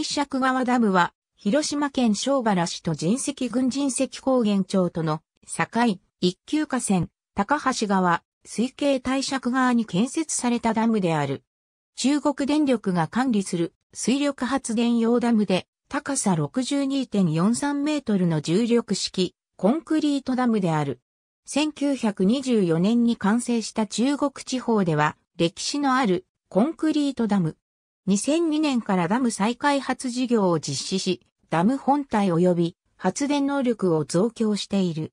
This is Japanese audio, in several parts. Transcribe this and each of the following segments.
帝釈川ダムは、広島県庄原市と人石郡人石高原町との境、一級河川、高橋川、水系帝釈川に建設されたダムである。中国電力が管理する水力発電用ダムで、高さ62.43メートルの重力式コンクリートダムである。1924年に完成した中国地方では歴史のあるコンクリートダム、2002年からダム再開発事業を実施し、ダム本体及び発電能力を増強している。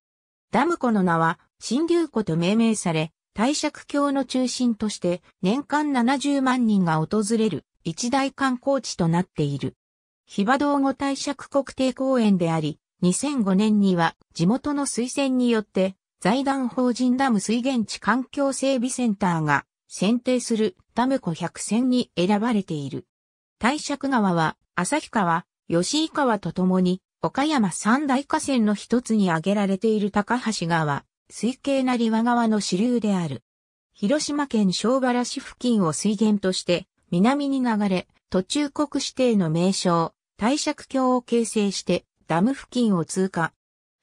ダム湖の名は、新流湖と命名され、帝釈峡の中心として年間70万人が訪れる一大観光地となっている。ヒバ道後帝釈国定公園であり、2005年には地元の推薦によって財団法人ダム水源地環境整備センターが選定するダム湖百選に選ばれている。大尺川は、旭川、吉井川とともに、岡山三大河川の一つに挙げられている高橋川、水系なり和川の支流である。広島県小原市付近を水源として、南に流れ、途中国指定の名称、大尺橋を形成して、ダム付近を通過。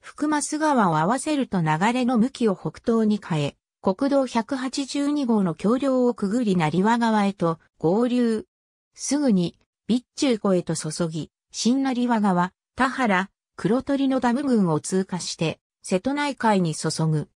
福増川を合わせると流れの向きを北東に変え、国道182号の橋梁をくぐり成和川へと合流。すぐに、備中湖へと注ぎ、新成和川、田原、黒鳥のダム群を通過して、瀬戸内海に注ぐ。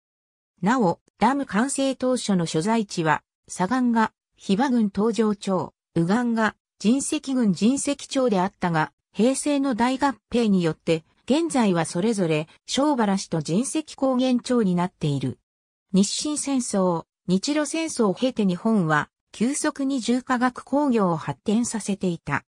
なお、ダム完成当初の所在地は、左岸が、比婆郡東上町、右岸が、人石郡人石町であったが、平成の大合併によって、現在はそれぞれ、小原市と人石高原町になっている。日清戦争、日露戦争を経て日本は急速に重化学工業を発展させていた。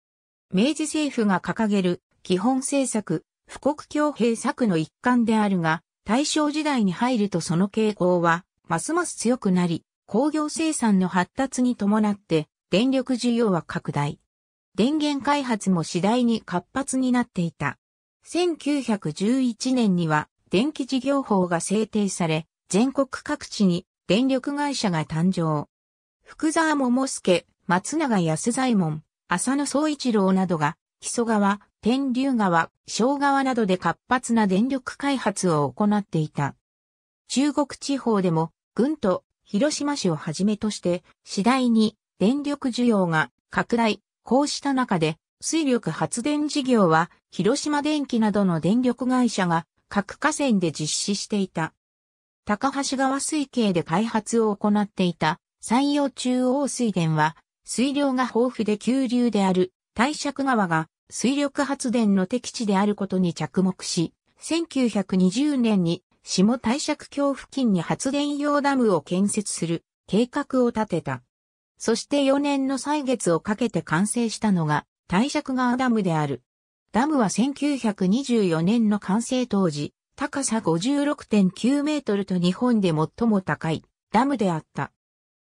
明治政府が掲げる基本政策、富国強兵策の一環であるが、大正時代に入るとその傾向は、ますます強くなり、工業生産の発達に伴って、電力需要は拡大。電源開発も次第に活発になっていた。1911年には、電気事業法が制定され、全国各地に電力会社が誕生。福沢桃助、松永安左衛門、浅野総一郎などが、木曽川、天竜川、小川などで活発な電力開発を行っていた。中国地方でも、軍と広島市をはじめとして、次第に電力需要が拡大、こうした中で、水力発電事業は、広島電機などの電力会社が各河川で実施していた。高橋川水系で開発を行っていた山陽中央水田は、水量が豊富で急流である大尺川が水力発電の適地であることに着目し、1920年に下大尺橋付近に発電用ダムを建設する計画を立てた。そして4年の歳月をかけて完成したのが大尺川ダムである。ダムは1924年の完成当時、高さ56.9メートルと日本で最も高いダムであった。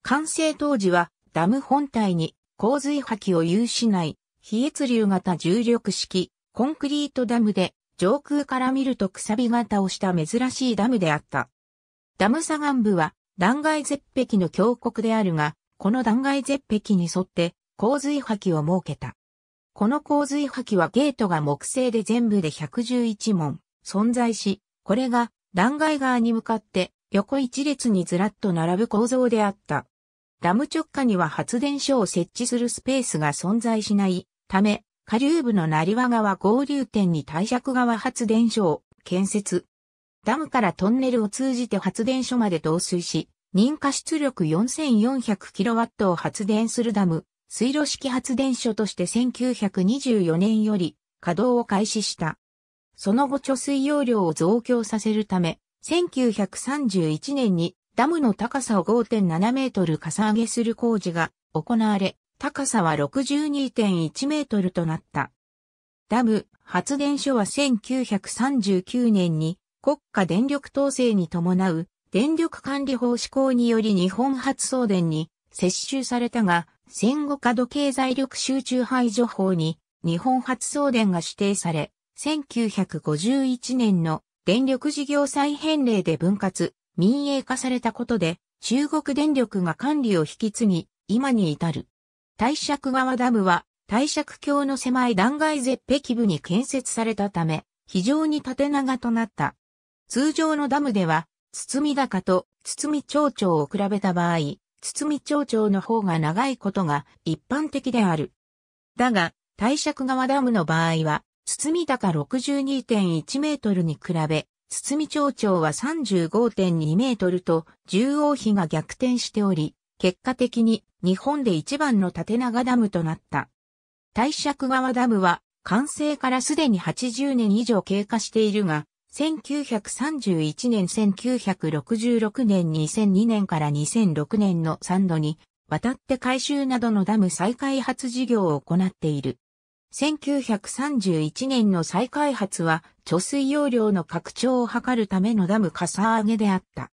完成当時はダム本体に洪水破棄を有しない非越流型重力式コンクリートダムで上空から見るとくさび型をした珍しいダムであった。ダム左岸部は断崖絶壁の峡谷であるが、この断崖絶壁に沿って洪水破棄を設けた。この洪水破棄はゲートが木製で全部で111門。存在し、これが断崖側に向かって横一列にずらっと並ぶ構造であった。ダム直下には発電所を設置するスペースが存在しないため、下流部の成和川合流点に大尺川発電所を建設。ダムからトンネルを通じて発電所まで導水し、認可出力 4400kW を発電するダム、水路式発電所として1924年より稼働を開始した。その後貯水容量を増強させるため、1931年にダムの高さを5.7メートルかさ上げする工事が行われ、高さは62.1メートルとなった。ダム発電所は1939年に国家電力統制に伴う電力管理法施行により日本発送電に接収されたが、戦後過度経済力集中排除法に日本発送電が指定され、1951年の電力事業再編令で分割、民営化されたことで、中国電力が管理を引き継ぎ、今に至る。大尺川ダムは、大尺橋の狭い断崖絶壁部に建設されたため、非常に縦長となった。通常のダムでは、堤高と堤町長を比べた場合、堤町長の方が長いことが一般的である。だが、大尺川ダムの場合は、堤高62.1メートルに比べ、堤町長は35.2メートルと、縦横比が逆転しており、結果的に日本で一番の縦長ダムとなった。大尺川ダムは、完成からすでに80年以上経過しているが、1931年、1966年、2002年から2006年の3度に、渡って改修などのダム再開発事業を行っている。1931年の再開発は貯水容量の拡張を図るためのダムかさ上げであった。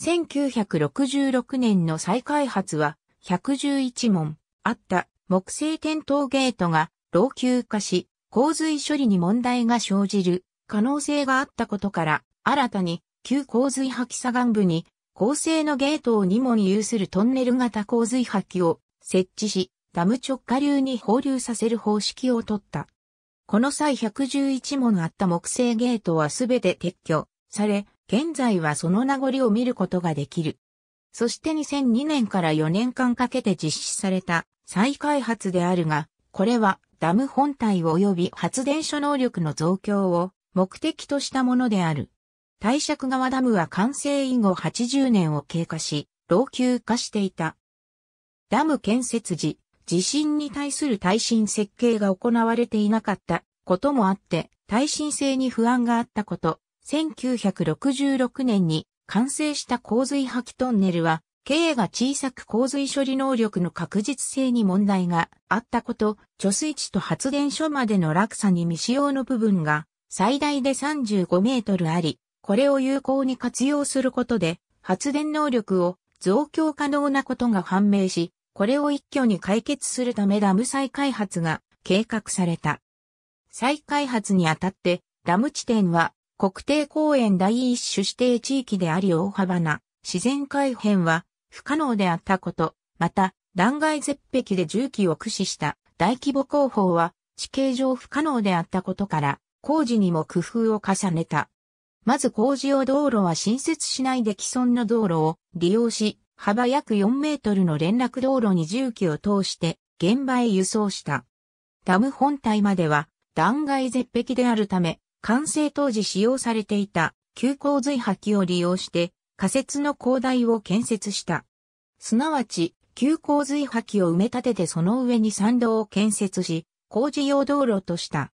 1966年の再開発は111門あった木製点灯ゲートが老朽化し、洪水処理に問題が生じる可能性があったことから、新たに旧洪水破棄左岸部に高性のゲートを2門有するトンネル型洪水破棄を設置し、ダム直下流に放流させる方式を取った。この際111門あった木製ゲートはすべて撤去され、現在はその名残を見ることができる。そして2002年から4年間かけて実施された再開発であるが、これはダム本体及び発電所能力の増強を目的としたものである。大尺川ダムは完成以後80年を経過し、老朽化していた。ダム建設時、地震に対する耐震設計が行われていなかったこともあって、耐震性に不安があったこと、1966年に完成した洪水破棄トンネルは、K が小さく洪水処理能力の確実性に問題があったこと、貯水池と発電所までの落差に未使用の部分が最大で35メートルあり、これを有効に活用することで発電能力を増強可能なことが判明し、これを一挙に解決するためダム再開発が計画された。再開発にあたって、ダム地点は国定公園第一種指定地域であり大幅な自然改変は不可能であったこと、また、断崖絶壁で重機を駆使した大規模工法は地形上不可能であったことから、工事にも工夫を重ねた。まず工事用道路は新設しないで既存の道路を利用し、幅約4メートルの連絡道路に重機を通して現場へ輸送した。ダム本体までは断崖絶壁であるため、完成当時使用されていた急洪水波器を利用して仮設の広大を建設した。すなわち、急洪水波器を埋め立ててその上に山道を建設し、工事用道路とした。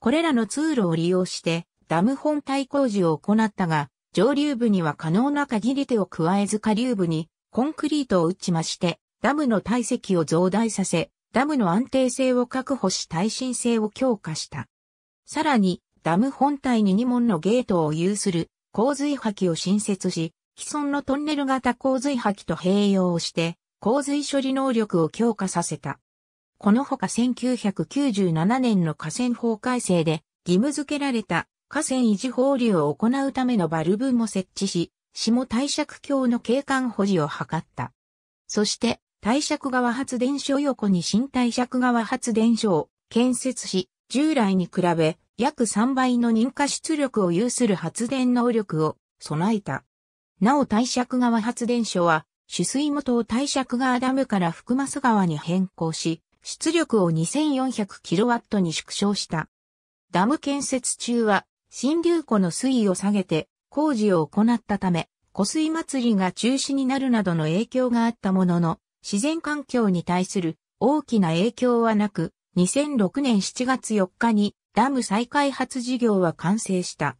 これらの通路を利用して、ダム本体工事を行ったが、上流部には可能な限り手を加えず下流部にコンクリートを打ちまして、ダムの体積を増大させ、ダムの安定性を確保し耐震性を強化した。さらに、ダム本体に2門のゲートを有する洪水破棄を新設し、既存のトンネル型洪水破棄と併用をして、洪水処理能力を強化させた。このほか1997年の河川法改正で義務付けられた河川維持放流を行うためのバルブも設置し、下対釈橋の景観保持を図った。そして、対釈川発電所横に新対釈川発電所を建設し、従来に比べ約3倍の認可出力を有する発電能力を備えた。なお対釈川発電所は、取水元を対釈川ダムから福増川に変更し、出力を 2400kW に縮小した。ダム建設中は新流湖の水位を下げて工事を行ったため、湖水祭りが中止になるなどの影響があったものの、自然環境に対する大きな影響はなく、2006年7月4日にダム再開発事業は完成した。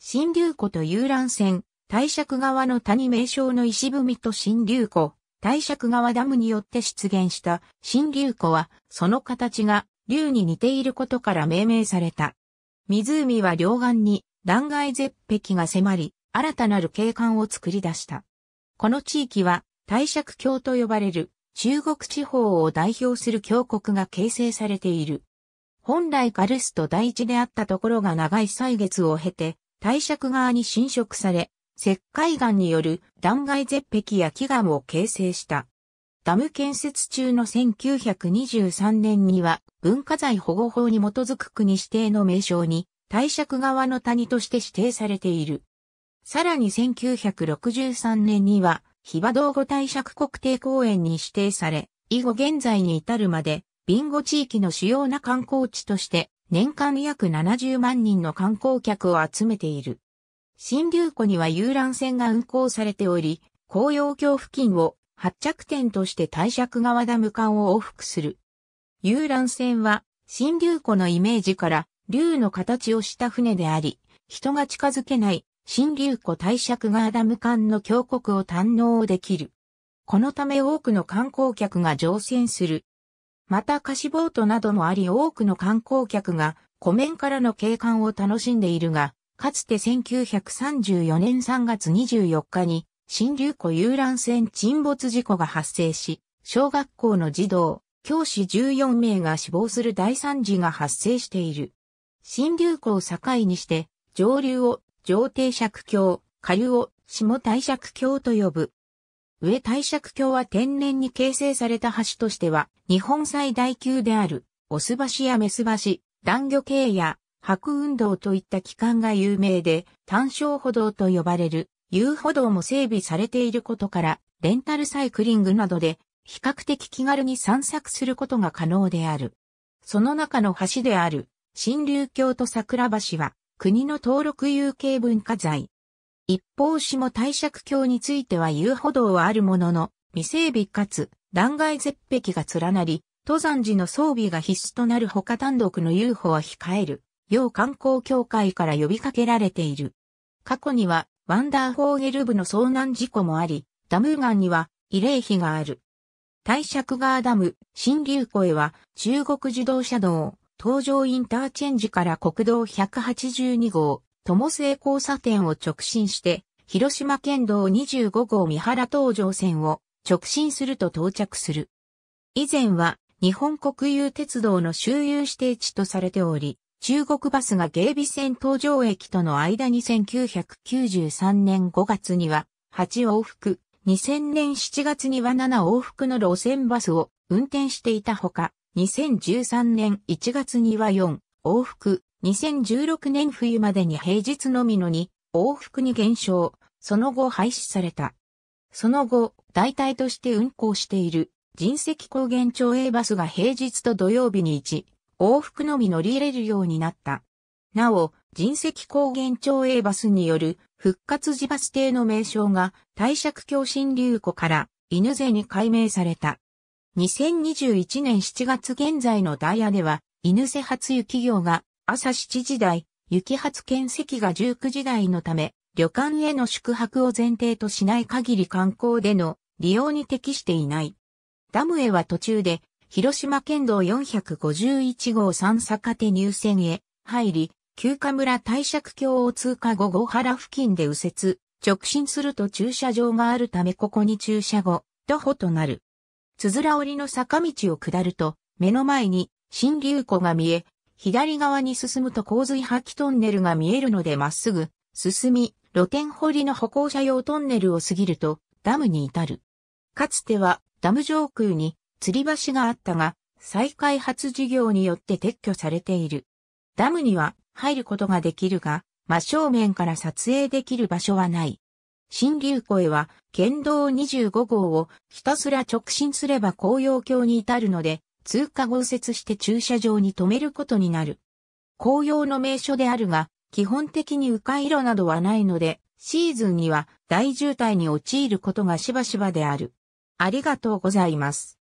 新流湖と遊覧船、大尺川の谷名称の石踏みと新流湖、大尺川ダムによって出現した新流湖は、その形が竜に似ていることから命名された。湖は両岸に断崖絶壁が迫り、新たなる景観を作り出した。この地域は、大釈峡と呼ばれる中国地方を代表する峡谷が形成されている。本来カルスト大地であったところが長い歳月を経て、大釈側に侵食され、石灰岩による断崖絶壁や飢岩を形成した。ダム建設中の1923年には文化財保護法に基づく国指定の名称に帝釈川の谷として指定されている。さらに1963年にはヒバ道後帝釈国定公園に指定され、以後現在に至るまで、ビンゴ地域の主要な観光地として年間約70万人の観光客を集めている。新流湖には遊覧船が運航されており、紅葉橋付近を発着点として大尺川ダム間を往復する。遊覧船は、新竜湖のイメージから、竜の形をした船であり、人が近づけない、新竜湖大尺川ダム間の峡谷を堪能できる。このため多くの観光客が乗船する。また貸しボートなどもあり多くの観光客が湖面からの景観を楽しんでいるが、かつて1934年3月24日に新流湖遊覧船沈没事故が発生し、小学校の児童、教師14名が死亡する大惨事が発生している。新流湖を境にして、上流を上帝釈橋、下流を下帝釈橋と呼ぶ。上帝釈橋は天然に形成された橋としては、日本最大級である、オス橋やメス橋、断魚系や白運動といった機関が有名で、単小歩道と呼ばれる遊歩道も整備されていることから、レンタルサイクリングなどで比較的気軽に散策することが可能である。その中の橋である、新流橋と桜橋は、国の登録有形文化財。一方下帝釈橋については遊歩道はあるものの、未整備かつ断崖絶壁が連なり、登山時の装備が必須となるほか単独の遊歩は控える、要観光協会から呼びかけられている。過去にはワンダーフォーゲル部の遭難事故もあり、ダム岩には慰霊碑がある。大尺川ダム、新竜湖へは中国自動車道、東上インターチェンジから国道182号、友末交差点を直進して、広島県道25号三原東上線を直進すると到着する。以前は日本国有鉄道の周遊指定地とされており、中国バスが芸備線東上駅との間に1993年5月には8往復、2000年7月には7往復の路線バスを運転していたほか、2013年1月には4往復、2016年冬までに平日のみの2往復に減少、その後廃止された。その後、代替として運行している人石高原町営バスが平日と土曜日に1往復のみ乗り入れるようになった。なお、人石高原町営バスによる復活時バス停の名称が大尺峡新流湖から犬瀬に改名された。2021年7月現在のダイヤでは、犬瀬初雪業が朝7時台、雪初見席が19時台のため、旅館への宿泊を前提としない限り観光での利用に適していない。ダムへは途中で広島県道451号三坂手入線へ入り、旧河村大尺橋を通過後五原付近で右折、直進すると駐車場があるためここに駐車後、徒歩となる。つづら折りの坂道を下ると、目の前に新流湖が見え、左側に進むと洪水破棄トンネルが見えるのでまっすぐ進み、露天掘りの歩行者用トンネルを過ぎるとダムに至る。かつてはダム上空に吊り橋があったが、再開発事業によって撤去されている。ダムには入ることができるが、真正面から撮影できる場所はない。新流湖へは、県道25号をひたすら直進すれば紅葉橋に至るので、通過豪雪して駐車場に止めることになる。紅葉の名所であるが、基本的に迂回路などはないので、シーズンには大渋滞に陥ることがしばしばである。ありがとうございます。